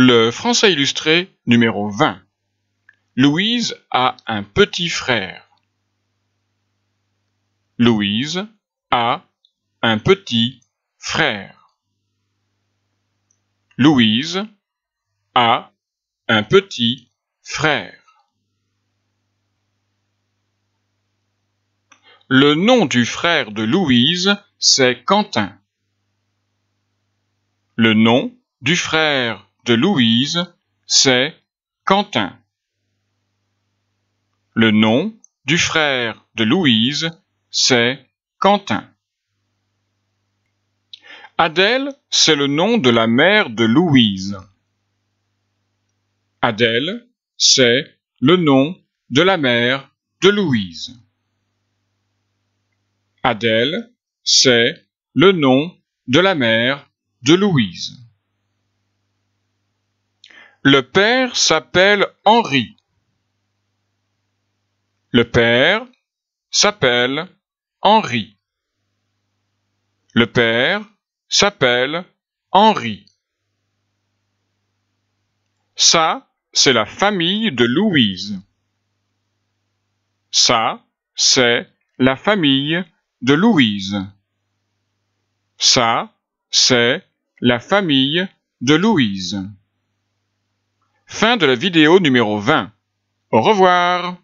Le français illustré numéro 20. Louise a un petit frère. Louise a un petit frère. Louise a un petit frère. Le nom du frère de Louise, c'est Quentin. Le nom du frère Louise, c'est Quentin. Le nom du frère de Louise, c'est Quentin. Adèle, c'est le nom de la mère de Louise. Adèle, c'est le nom de la mère de Louise. Adèle, c'est le nom de la mère de Louise. Le père s'appelle Henri. Le père s'appelle Henri. Le père s'appelle Henri. Ça, c'est la famille de Louise. Ça, c'est la famille de Louise. Ça, c'est la famille de Louise. Fin de la vidéo numéro 20. Au revoir